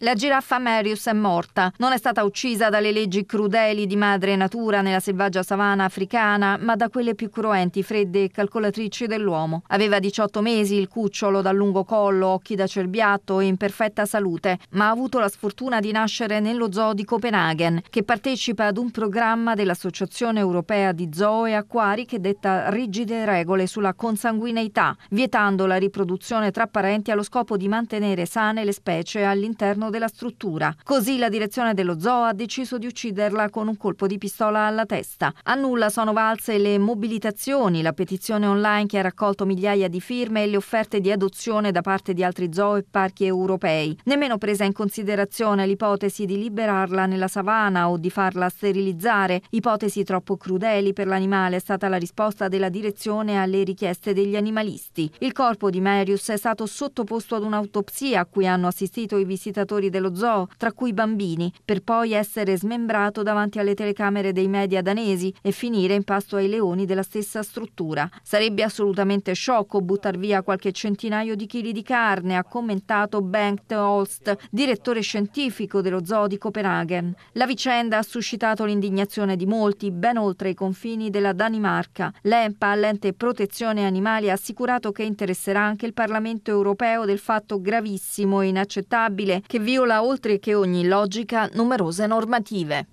La giraffa Marius è morta. Non è stata uccisa dalle leggi crudeli di madre natura nella selvaggia savana africana, ma da quelle più cruenti, fredde e calcolatrici dell'uomo. Aveva 18 mesi, il cucciolo dal lungo collo, occhi da cerbiatto e in perfetta salute, ma ha avuto la sfortuna di nascere nello zoo di Copenaghen, che partecipa ad un programma dell'Associazione Europea di Zoo e Acquari che detta rigide regole sulla consanguineità, vietando la riproduzione tra parenti allo scopo di mantenere sane le specie all'interno all'interno della struttura. Così la direzione dello zoo ha deciso di ucciderla con un colpo di pistola alla testa. A nulla sono valse le mobilitazioni, la petizione online che ha raccolto migliaia di firme e le offerte di adozione da parte di altri zoo e parchi europei. Nemmeno presa in considerazione l'ipotesi di liberarla nella savana o di farla sterilizzare, ipotesi troppo crudeli per l'animale, è stata la risposta della direzione alle richieste degli animalisti. Il corpo di Marius è stato sottoposto ad un'autopsia a cui hanno assistito i visitatori lavoratori dello zoo, tra cui bambini, per poi essere smembrato davanti alle telecamere dei media danesi e finire in pasto ai leoni della stessa struttura. Sarebbe assolutamente sciocco buttar via qualche centinaio di chili di carne, ha commentato Bengt Holst, direttore scientifico dello zoo di Copenaghen. La vicenda ha suscitato l'indignazione di molti ben oltre i confini della Danimarca. L'EMPA, l'ente protezione animali, ha assicurato che interesserà anche il Parlamento europeo del fatto gravissimo e inaccettabile che viola oltre che ogni logica numerose normative.